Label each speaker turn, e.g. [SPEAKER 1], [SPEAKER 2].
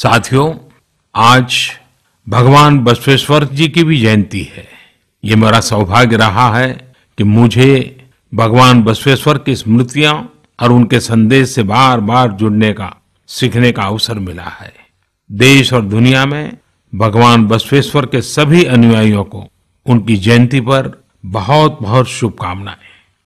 [SPEAKER 1] साथियों आज भगवान बसवेश्वर जी की भी जयंती है ये मेरा सौभाग्य रहा है कि मुझे भगवान बसवेश्वर की स्मृतियां और उनके संदेश से बार बार जुड़ने का सीखने का अवसर मिला है देश और दुनिया में भगवान बसवेश्वर के सभी अनुयायियों को उनकी जयंती पर बहुत बहुत शुभकामनाएं